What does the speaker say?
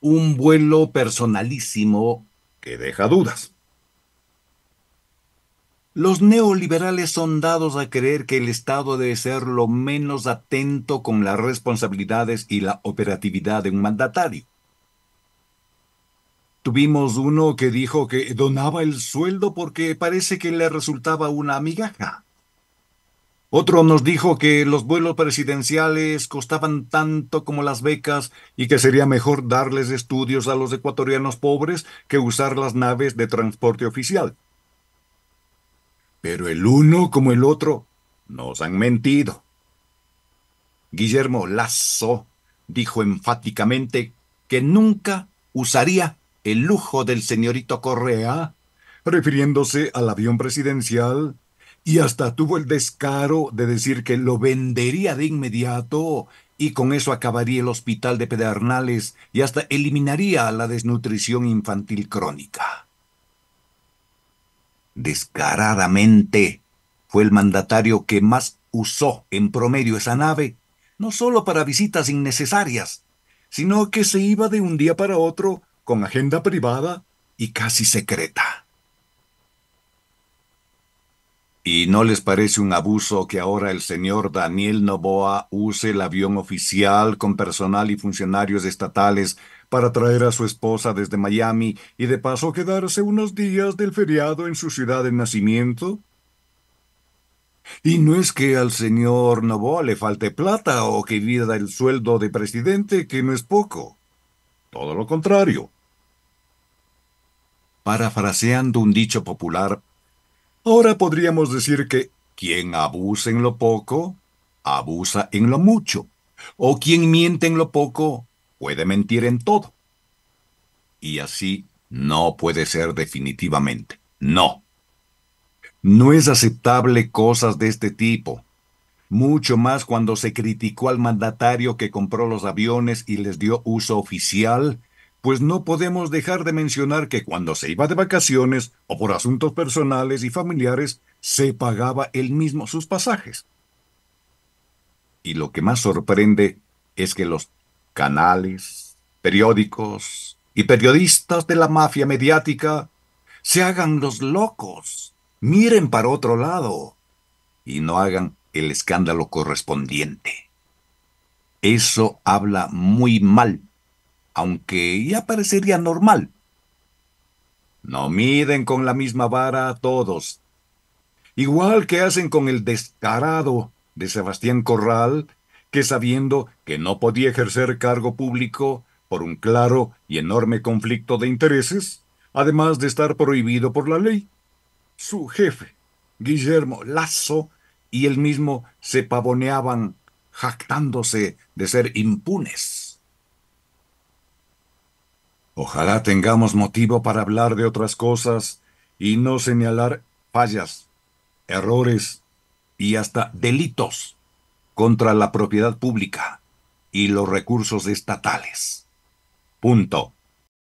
un vuelo personalísimo que deja dudas. Los neoliberales son dados a creer que el Estado debe ser lo menos atento con las responsabilidades y la operatividad de un mandatario. Tuvimos uno que dijo que donaba el sueldo porque parece que le resultaba una migaja. Otro nos dijo que los vuelos presidenciales costaban tanto como las becas y que sería mejor darles estudios a los ecuatorianos pobres que usar las naves de transporte oficial. Pero el uno como el otro nos han mentido. Guillermo Lazo dijo enfáticamente que nunca usaría el lujo del señorito Correa, refiriéndose al avión presidencial y hasta tuvo el descaro de decir que lo vendería de inmediato y con eso acabaría el hospital de Pedernales y hasta eliminaría la desnutrición infantil crónica. Descaradamente fue el mandatario que más usó en promedio esa nave, no solo para visitas innecesarias, sino que se iba de un día para otro con agenda privada y casi secreta. ¿Y no les parece un abuso que ahora el señor Daniel Novoa use el avión oficial con personal y funcionarios estatales para traer a su esposa desde Miami y de paso quedarse unos días del feriado en su ciudad de nacimiento? Y no es que al señor Novoa le falte plata o que vida el sueldo de presidente, que no es poco. Todo lo contrario. Parafraseando un dicho popular, Ahora podríamos decir que quien abusa en lo poco, abusa en lo mucho, o quien miente en lo poco, puede mentir en todo. Y así no puede ser definitivamente. No. No es aceptable cosas de este tipo, mucho más cuando se criticó al mandatario que compró los aviones y les dio uso oficial pues no podemos dejar de mencionar que cuando se iba de vacaciones o por asuntos personales y familiares, se pagaba él mismo sus pasajes. Y lo que más sorprende es que los canales, periódicos y periodistas de la mafia mediática se hagan los locos, miren para otro lado y no hagan el escándalo correspondiente. Eso habla muy mal aunque ya parecería normal. No miden con la misma vara a todos. Igual que hacen con el descarado de Sebastián Corral, que sabiendo que no podía ejercer cargo público por un claro y enorme conflicto de intereses, además de estar prohibido por la ley, su jefe, Guillermo Lazo, y él mismo se pavoneaban jactándose de ser impunes. Ojalá tengamos motivo para hablar de otras cosas y no señalar fallas, errores y hasta delitos contra la propiedad pública y los recursos estatales. Punto.